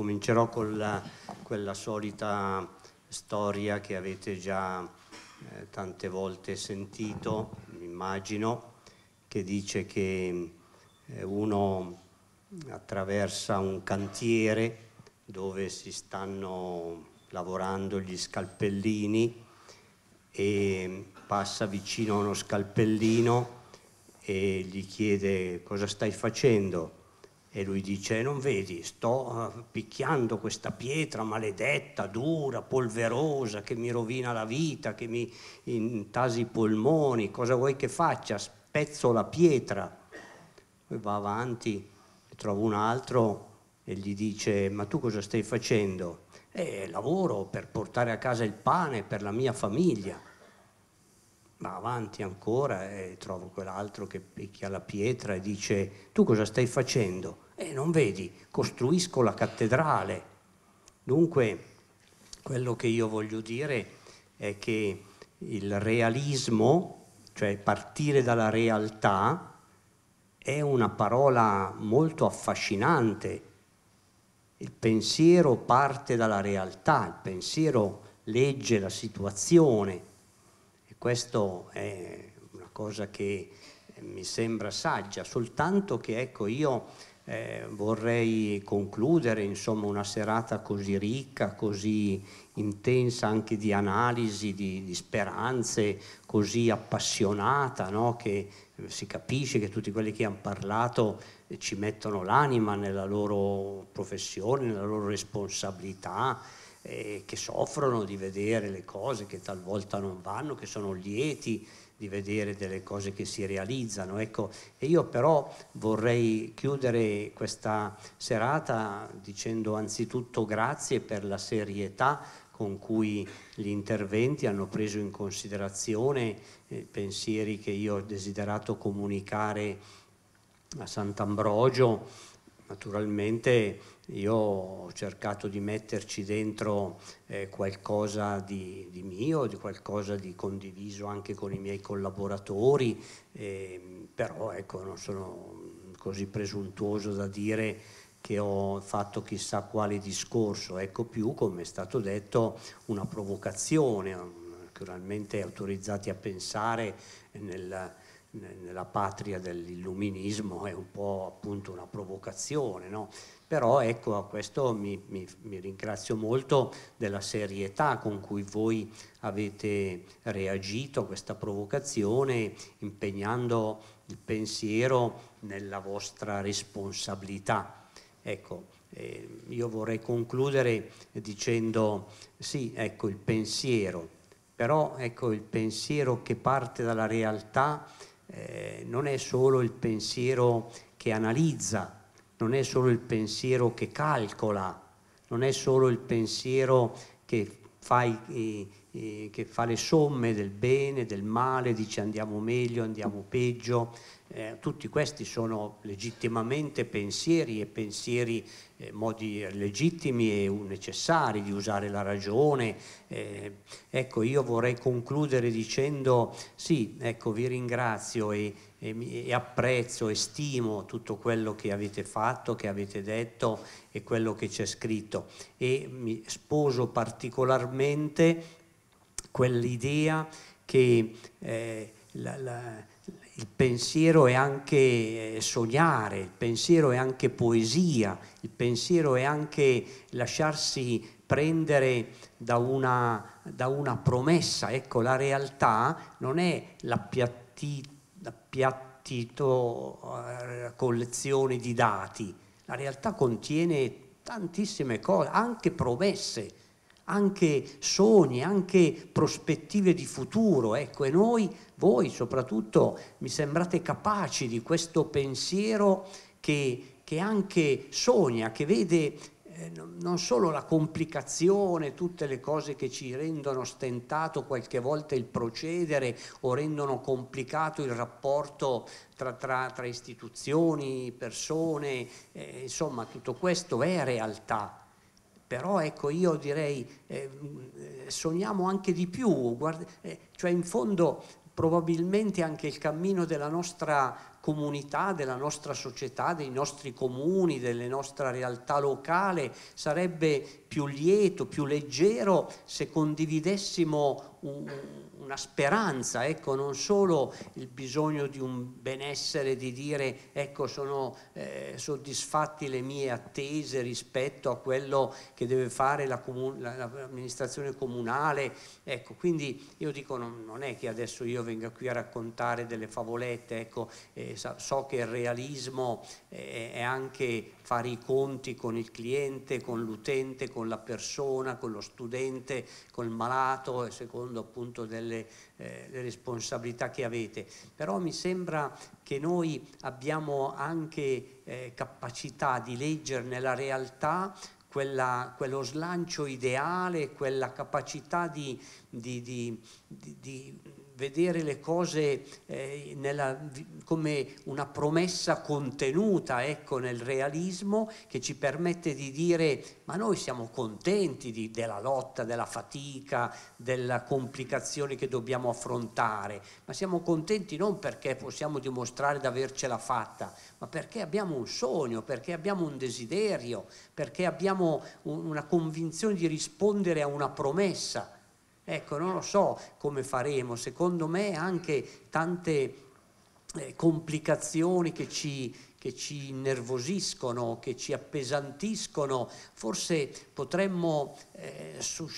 comincerò con la, quella solita storia che avete già eh, tante volte sentito, immagino, che dice che eh, uno attraversa un cantiere dove si stanno lavorando gli scalpellini e passa vicino a uno scalpellino e gli chiede cosa stai facendo e lui dice, non vedi, sto eh, picchiando questa pietra maledetta, dura, polverosa, che mi rovina la vita, che mi intasi i polmoni, cosa vuoi che faccia? Spezzo la pietra. Poi va avanti, trova un altro e gli dice, ma tu cosa stai facendo? Eh, lavoro per portare a casa il pane per la mia famiglia va avanti ancora e trovo quell'altro che picchia la pietra e dice tu cosa stai facendo? E eh, non vedi, costruisco la cattedrale. Dunque quello che io voglio dire è che il realismo, cioè partire dalla realtà, è una parola molto affascinante. Il pensiero parte dalla realtà, il pensiero legge la situazione, questo è una cosa che mi sembra saggia, soltanto che ecco io eh, vorrei concludere insomma, una serata così ricca, così intensa anche di analisi, di, di speranze, così appassionata, no? che si capisce che tutti quelli che hanno parlato ci mettono l'anima nella loro professione, nella loro responsabilità eh, che soffrono di vedere le cose che talvolta non vanno, che sono lieti di vedere delle cose che si realizzano. Ecco, e io però vorrei chiudere questa serata dicendo anzitutto grazie per la serietà con cui gli interventi hanno preso in considerazione eh, pensieri che io ho desiderato comunicare a Sant'Ambrogio Naturalmente io ho cercato di metterci dentro eh, qualcosa di, di, mio, di qualcosa di condiviso anche con i miei collaboratori, eh, però ecco, non sono così presuntuoso da dire che ho fatto chissà quale discorso, ecco più, come è stato detto, una provocazione, naturalmente autorizzati a pensare nel, nella patria dell'illuminismo è un po' appunto una provocazione, no? però ecco a questo mi, mi, mi, ringrazio molto della serietà con cui voi avete reagito a questa provocazione impegnando il pensiero nella vostra responsabilità. Ecco, eh, io vorrei concludere dicendo sì, ecco il pensiero, però ecco il pensiero che parte dalla realtà eh, non è solo il pensiero che analizza, non è solo il pensiero che calcola, non è solo il pensiero che fai, eh, eh, che fa le somme del bene, del male, dice andiamo meglio, andiamo peggio, eh, tutti questi sono legittimamente pensieri e pensieri, eh, modi legittimi e necessari di usare la ragione. Eh, ecco, io vorrei concludere dicendo sì, ecco, vi ringrazio e, e, e apprezzo e stimo tutto quello che avete fatto, che avete detto e quello che c'è scritto e mi sposo particolarmente quell'idea che eh, la, la, il pensiero è anche eh, sognare, il pensiero è anche poesia, il pensiero è anche lasciarsi prendere da una, da una promessa. Ecco, la realtà non è l'appiattita appiattito eh, collezioni di dati. La realtà contiene tantissime cose, anche promesse, anche sogni, anche prospettive di futuro. Ecco, e noi, voi soprattutto, mi sembrate capaci di questo pensiero che, che anche sogna, che vede eh, non solo la complicazione, tutte le cose che ci rendono stentato qualche volta il procedere o rendono complicato il rapporto tra, tra, tra istituzioni, persone, eh, insomma tutto questo è realtà. Però ecco io direi eh, mm, sogniamo anche di più, guarda, eh, cioè in fondo probabilmente anche il cammino della nostra comunità, della nostra società, dei nostri comuni, della nostra realtà locale, sarebbe più lieto, più leggero se condividessimo un, una speranza, ecco, non solo il bisogno di un benessere, di dire ecco sono eh, soddisfatti le mie attese rispetto a quello che deve fare la comu- la, l'amministrazione comunale, ecco, quindi io dico non, non, è che adesso io venga qui a raccontare delle favolette, ecco, eh, so che il realismo eh, è anche fare i conti con il cliente, con l'utente, con la persona, con lo studente, col malato, secondo appunto delle le, eh, le responsabilità che avete, però mi sembra che noi abbiamo anche eh, capacità di leggere nella realtà quella, quello slancio ideale, quella capacità di, di, di, di vedere le cose eh, nella, come una promessa contenuta ecco, nel realismo che ci permette di dire ma noi siamo contenti di, della lotta, della fatica, della complicazione che dobbiamo affrontare, ma siamo contenti non perché possiamo dimostrare di avercela fatta, ma perché abbiamo un sogno, perché abbiamo un desiderio, perché abbiamo un, una convinzione di rispondere a una promessa Ecco, non lo so come faremo, secondo me anche tante eh, complicazioni che ci, che ci innervosiscono, che ci appesantiscono, forse potremmo eh, so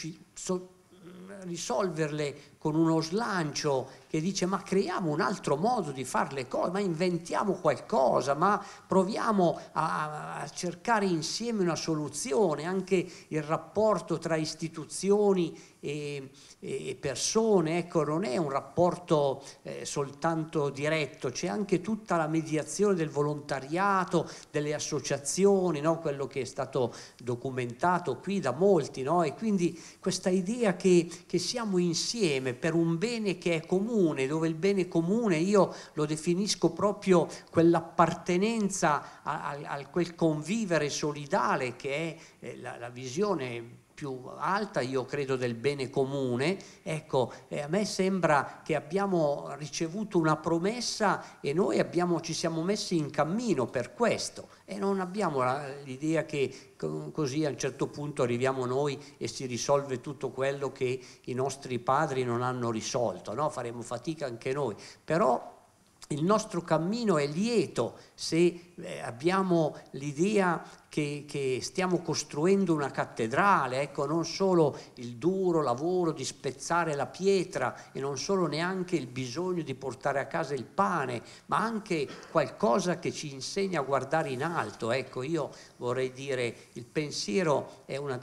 mm, risolverle con uno slancio che dice ma creiamo un altro modo di fare le cose, ma inventiamo qualcosa, ma proviamo a, a cercare insieme una soluzione, anche il rapporto tra istituzioni e, e persone, ecco, non è un rapporto eh, soltanto diretto, c'è anche tutta la mediazione del volontariato, delle associazioni, no? quello che è stato documentato qui da molti, no? e quindi questa idea che, che siamo insieme, sempre per un bene che è comune, dove il bene comune io lo definisco proprio quell'appartenenza a, a, a quel convivere solidale che è eh, la, la visione più alta, io credo del bene comune, ecco, eh, a me sembra che abbiamo ricevuto una promessa e noi abbiamo, ci siamo messi in cammino per questo e non abbiamo l'idea che così a un certo punto arriviamo noi e si risolve tutto quello che i nostri padri non hanno risolto, no? faremo fatica anche noi, però il nostro cammino è lieto se eh, abbiamo l'idea che, che, stiamo costruendo una cattedrale, ecco, non solo il duro lavoro di spezzare la pietra e non solo neanche il bisogno di portare a casa il pane, ma anche qualcosa che ci insegna a guardare in alto. Ecco, io vorrei dire, il pensiero è una,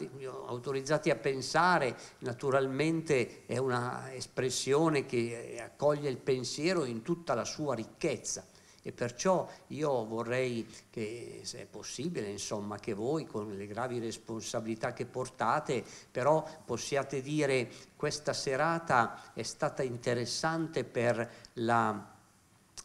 autorizzati a pensare, naturalmente è un'espressione che accoglie il pensiero in tutta la sua ricchezza e perciò io vorrei che, se è possibile, insomma, che voi, con le gravi responsabilità che portate, però possiate dire questa serata è stata interessante per la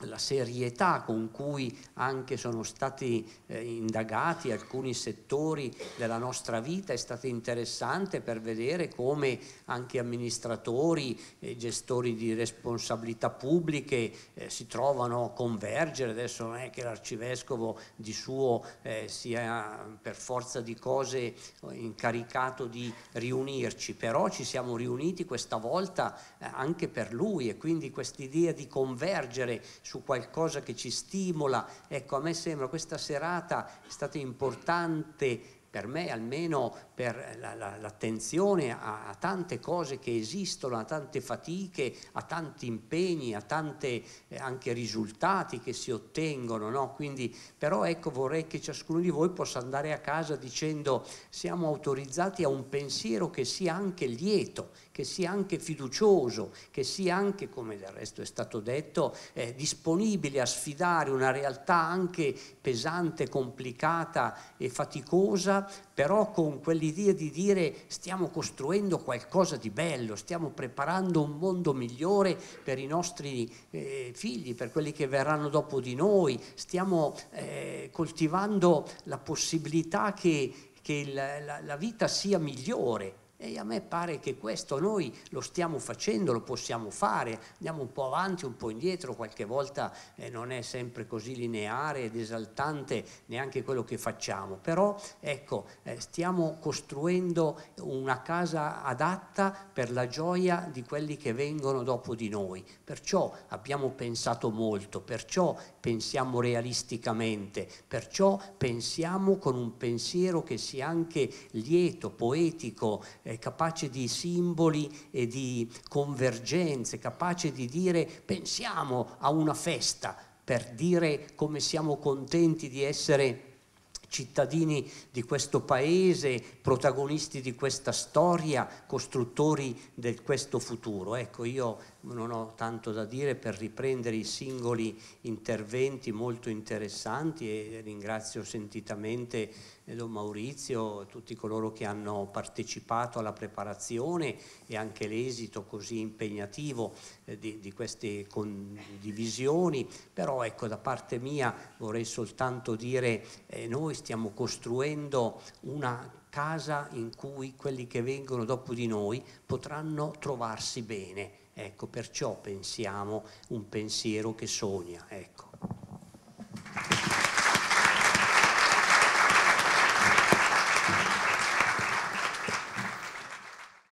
la serietà con cui anche sono stati eh, indagati alcuni settori della nostra vita è stata interessante per vedere come anche amministratori e gestori di responsabilità pubbliche eh, si trovano a convergere, adesso non è che l'arcivescovo di suo eh, sia per forza di cose incaricato di riunirci, però ci siamo riuniti questa volta eh, anche per lui e quindi quest'idea di convergere su qualcosa che ci stimola. Ecco, a me sembra questa serata è stata importante per me almeno per la, la, l'attenzione a, a, tante cose che esistono, a tante fatiche, a tanti impegni, a tanti eh, anche risultati che si ottengono. No? Quindi, però ecco, vorrei che ciascuno di voi possa andare a casa dicendo siamo autorizzati a un pensiero che sia anche lieto che sia anche fiducioso, che sia anche, come del resto è stato detto, eh, disponibile a sfidare una realtà anche pesante, complicata e faticosa, però con quell'idea di dire stiamo costruendo qualcosa di bello, stiamo preparando un mondo migliore per i nostri eh, figli, per quelli che verranno dopo di noi, stiamo eh, coltivando la possibilità che, che la, la vita sia migliore e a me pare che questo noi lo stiamo facendo, lo possiamo fare, andiamo un po' avanti, un po' indietro, qualche volta eh, non è sempre così lineare ed esaltante neanche quello che facciamo, però ecco, eh, stiamo costruendo una casa adatta per la gioia di quelli che vengono dopo di noi, perciò abbiamo pensato molto, perciò pensiamo realisticamente, perciò pensiamo con un pensiero che sia anche lieto, poetico, eh, capace di simboli e di convergenze, capace di dire pensiamo a una festa per dire come siamo contenti di essere cittadini di questo paese, protagonisti di questa storia, costruttori di questo futuro. Ecco, io non ho tanto da dire per riprendere i singoli interventi molto interessanti e ringrazio sentitamente eh, Don Maurizio e tutti coloro che hanno partecipato alla preparazione e anche l'esito così impegnativo eh, di, di queste condivisioni, però ecco da parte mia vorrei soltanto dire eh, noi stiamo costruendo una casa in cui quelli che vengono dopo di noi potranno trovarsi bene Ecco, perciò pensiamo un pensiero che sogna, ecco.